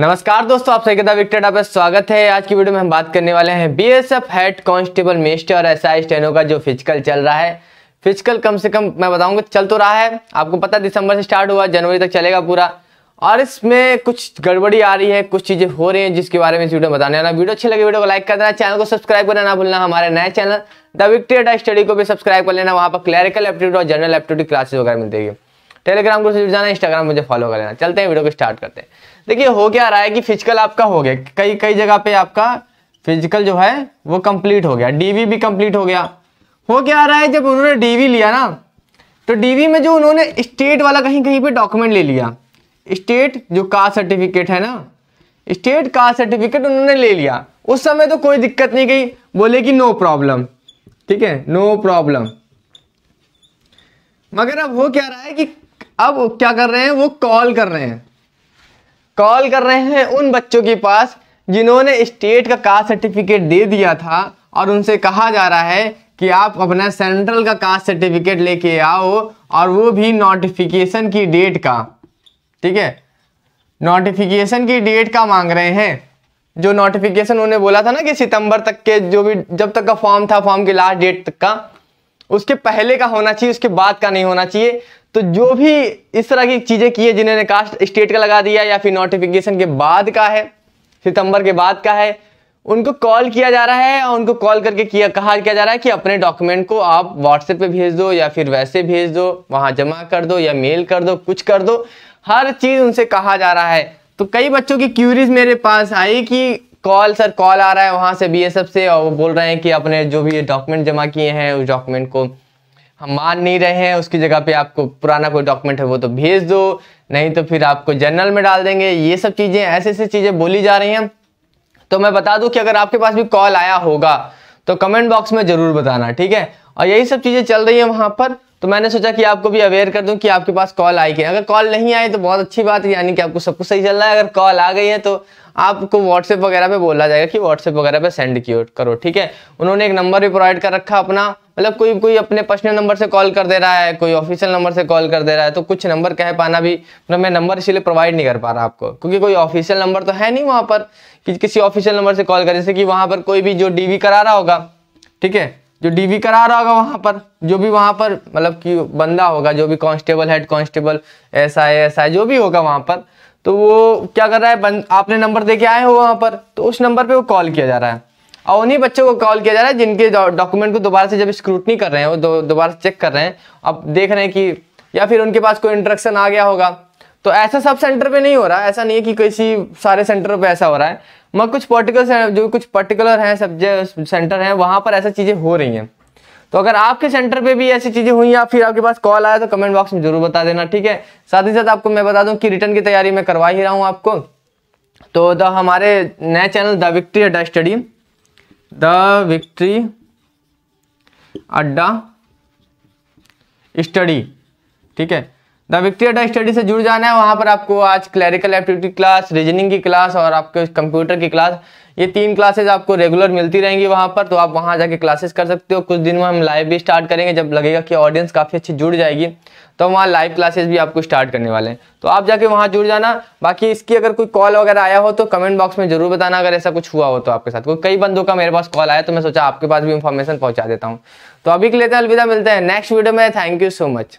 नमस्कार दोस्तों आप सभी विक्टर आपका स्वागत है आज की वीडियो में हम बात करने वाले हैं बीएसएफ हेड कांस्टेबल मेस्टर और एसआई स्टेनो का जो फिजिकल चल रहा है फिजिकल कम से कम मैं बताऊंगा चल तो रहा है आपको पता दिसंबर से स्टार्ट हुआ जनवरी तक चलेगा पूरा और इसमें कुछ गड़बड़ी आ रही है कुछ चीज़ें हो रही हैं जिसके बारे में इस वीडियो में बताने वाला वीडियो अच्छी लगे वीडियो को लाइक कर देना चैनल को सब्सक्राइब करना ना भूलना हमारे नए चैनल द विक्टर स्टडी को भी सब्सक्राइब कर लेना वहाँ पर क्लैरिकल एप्टीट्यूड और जनरल एप्टीट्यूड क्लासेस वगैरह मिल जाएगी टेलीग्राम ग्रुप से जुड़ जाना इंस्टाग्राम मुझे फॉलो कर लेना चलते हैं वीडियो को स्टार्ट करते हैं देखिए हो क्या रहा है कि फिजिकल आपका हो गया कई कई जगह पे आपका फिजिकल जो है वो कंप्लीट हो गया डीवी भी कंप्लीट हो गया हो क्या रहा है जब उन्होंने डीवी लिया ना तो डीवी में जो उन्होंने स्टेट वाला कहीं कहीं पे डॉक्यूमेंट ले लिया स्टेट जो कास्ट सर्टिफिकेट है ना स्टेट कास्ट सर्टिफिकेट उन्होंने ले लिया उस समय तो कोई दिक्कत नहीं गई बोले कि नो प्रॉब्लम ठीक है नो प्रॉब्लम मगर अब हो क्या रहा है कि अब क्या कर रहे हैं वो कॉल कर रहे हैं कॉल कर रहे हैं उन बच्चों के पास जिन्होंने स्टेट का कास्ट सर्टिफिकेट दे दिया था और उनसे कहा जा रहा है कि आप अपना सेंट्रल का कास्ट सर्टिफिकेट लेके आओ और वो भी नोटिफिकेशन की डेट का ठीक है नोटिफिकेशन की डेट का मांग रहे हैं जो नोटिफिकेशन उन्होंने बोला था ना कि सितंबर तक के जो भी जब तक का फॉर्म था फॉर्म की लास्ट डेट तक का उसके पहले का होना चाहिए उसके बाद का नहीं होना चाहिए तो जो भी इस तरह की चीज़ें की है जिन्होंने कास्ट स्टेट का लगा दिया या फिर नोटिफिकेशन के बाद का है सितंबर के बाद का है उनको कॉल किया जा रहा है और उनको कॉल करके किया कहा किया जा रहा है कि अपने डॉक्यूमेंट को आप व्हाट्सएप पे भेज दो या फिर वैसे भेज दो वहाँ जमा कर दो या मेल कर दो कुछ कर दो हर चीज़ उनसे कहा जा रहा है तो कई बच्चों की क्यूरीज मेरे पास आई कि कॉल सर कॉल आ रहा है वहाँ से बी से और वो बोल रहे हैं कि अपने जो भी डॉक्यूमेंट जमा किए हैं उस डॉक्यूमेंट को हम मान नहीं रहे हैं उसकी जगह पे आपको पुराना कोई डॉक्यूमेंट है वो तो भेज दो नहीं तो फिर आपको जर्नल में डाल देंगे ये सब चीज़ें ऐसे ऐसी चीज़ें बोली जा रही हैं तो मैं बता दूं कि अगर आपके पास भी कॉल आया होगा तो कमेंट बॉक्स में ज़रूर बताना ठीक है और यही सब चीज़ें चल रही है वहाँ पर तो मैंने सोचा कि आपको भी अवेयर कर दूं कि आपके पास कॉल आई है अगर कॉल नहीं आई तो बहुत अच्छी बात है यानी कि आपको सब कुछ सही चल रहा है अगर कॉल आ गई है तो आपको व्हाट्सएप वगैरह पे बोला जाएगा कि व्हाट्सएप वगैरह पे सेंड करो ठीक है उन्होंने एक नंबर भी प्रोवाइड कर रखा अपना मतलब कोई कोई अपने पर्सनल नंबर से कॉल कर दे रहा है कोई ऑफिशियल नंबर से कॉल कर दे रहा है तो कुछ नंबर कह पाना भी मतलब मैं नंबर इसीलिए प्रोवाइड नहीं कर पा रहा आपको क्योंकि कोई ऑफिशियल नंबर तो है नहीं वहाँ पर कि किसी ऑफिशियल नंबर से कॉल कर जैसे कि वहाँ पर कोई भी जो डी करा रहा होगा ठीक है जो डीवी करा रहा होगा वहां पर जो भी वहां पर मतलब कि बंदा होगा जो भी कांस्टेबल हेड कांस्टेबल ऐसा है ऐसा है जो भी होगा वहां पर तो वो क्या कर रहा है आपने नंबर दे के आए हो वहां पर तो उस नंबर पे वो कॉल किया जा रहा है और उन्हीं बच्चों को कॉल किया जा रहा है जिनके डॉक्यूमेंट को दोबारा से जब स्क्रूटनी कर रहे हैं वो दोबारा चेक कर रहे हैं अब देख रहे हैं कि या फिर उनके पास कोई इंट्रक्शन आ गया होगा तो ऐसा सब सेंटर पे नहीं हो रहा ऐसा नहीं है कि किसी सारे सेंटर पे ऐसा हो रहा है मगर कुछ पर्टिकुलर जो कुछ पर्टिकुलर हैं सब्जेक्ट सेंटर हैं वहाँ पर ऐसा चीज़ें हो रही हैं तो अगर आपके सेंटर पे भी ऐसी चीज़ें हुई या फिर आपके पास कॉल आया तो कमेंट बॉक्स में जरूर बता देना ठीक है साथ ही साथ आपको मैं बता दूं कि रिटर्न की तैयारी मैं करवा ही रहा हूँ आपको तो द हमारे नए channel the Victory Adda study the Victory Adda study ठीक है द विक्ट्री अड्डा स्टडी से जुड़ जाना है वहाँ पर आपको आज क्लैरिकल एक्टिविटी क्लास रीजनिंग की क्लास और आपके कंप्यूटर की क्लास ये तीन क्लासेज आपको रेगुलर मिलती रहेंगी वहाँ पर तो आप वहाँ जाके क्लासेस कर सकते हो कुछ दिन में हम लाइव भी स्टार्ट करेंगे जब लगेगा कि ऑडियंस काफ़ी अच्छी जुड़ जाएगी तो वहाँ लाइव क्लासेस भी आपको स्टार्ट करने वाले हैं तो आप जाके वहाँ जुड़ जाना बाकी इसकी अगर कोई कॉल वगैरह आया हो तो कमेंट बॉक्स में जरूर बताना अगर ऐसा कुछ हुआ हो तो आपके साथ कोई कई बंदों का मेरे पास कॉल आया तो मैं सोचा आपके पास भी इन्फॉर्मेशन पहुँचा देता हूँ तो अभी के लिए तो अलविदा मिलते हैं नेक्स्ट वीडियो में थैंक यू सो मच